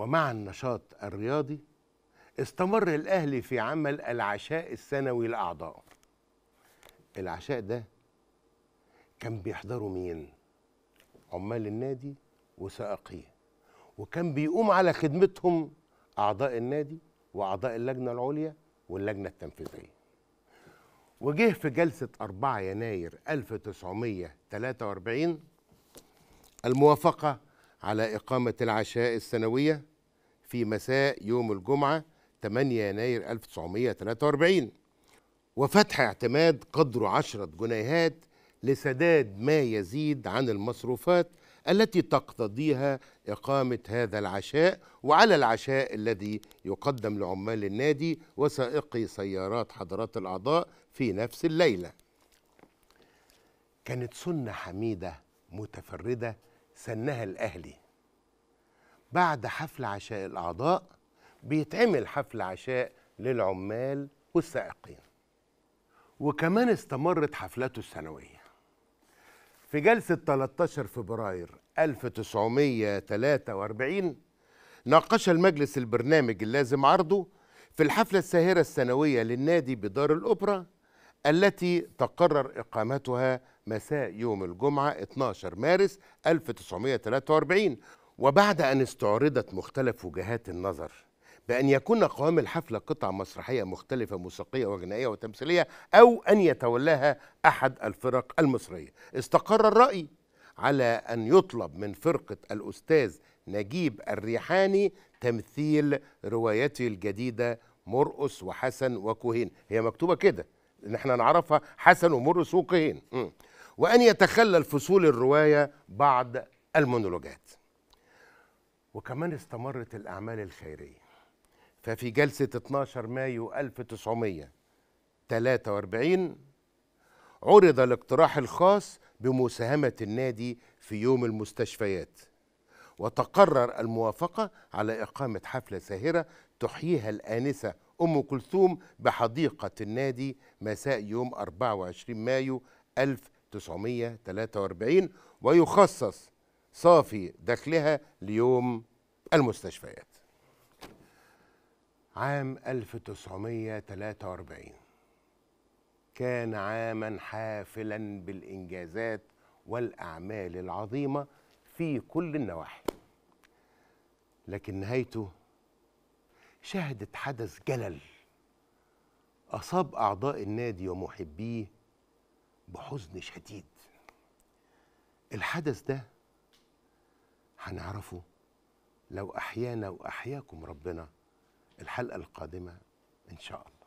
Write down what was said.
ومع النشاط الرياضي استمر الأهلي في عمل العشاء السنوي لأعضائه العشاء ده كان بيحضره مين؟ عمال النادي وسائقيه وكان بيقوم على خدمتهم أعضاء النادي وأعضاء اللجنة العليا واللجنة التنفيذية وجه في جلسة 4 يناير 1943 الموافقة على إقامة العشاء السنوية في مساء يوم الجمعة 8 يناير 1943 وفتح اعتماد قدره عشرة جنيهات لسداد ما يزيد عن المصروفات التي تقتضيها إقامة هذا العشاء وعلى العشاء الذي يقدم لعمال النادي وسائقي سيارات حضرات الأعضاء في نفس الليلة كانت سنة حميدة متفردة سنها الأهلي بعد حفل عشاء الأعضاء بيتعمل حفل عشاء للعمال والسائقين وكمان استمرت حفلاته السنوية في جلسة 13 فبراير 1943 ناقش المجلس البرنامج اللازم عرضه في الحفلة الساهرة السنوية للنادي بدار الأوبرا التي تقرر إقامتها مساء يوم الجمعة 12 مارس 1943 وبعد أن استعرضت مختلف وجهات النظر بأن يكون قوام الحفلة قطع مسرحية مختلفة موسيقية وغنائية وتمثيلية أو أن يتولاها أحد الفرق المصرية استقر الرأي على أن يطلب من فرقة الأستاذ نجيب الريحاني تمثيل روايته الجديدة مرقص وحسن وكوهين هي مكتوبة كده إن احنا نعرفها حسن ومرقص وكوهين وأن يتخلى الفصول الرواية بعض المونولوجات وكمان استمرت الأعمال الخيرية ففي جلسة 12 مايو 1943 عرض الاقتراح الخاص بمساهمة النادي في يوم المستشفيات وتقرر الموافقة على إقامة حفلة ساهرة تحييها الآنسة أم كلثوم بحديقة النادي مساء يوم 24 مايو 1943 ويخصص صافي دخلها ليوم المستشفيات عام 1943 كان عاما حافلا بالإنجازات والأعمال العظيمة في كل النواحي لكن نهايته شهدت حدث جلل أصاب أعضاء النادي ومحبيه بحزن شديد الحدث ده هنعرفه لو أحيانا وأحياكم ربنا الحلقة القادمة إن شاء الله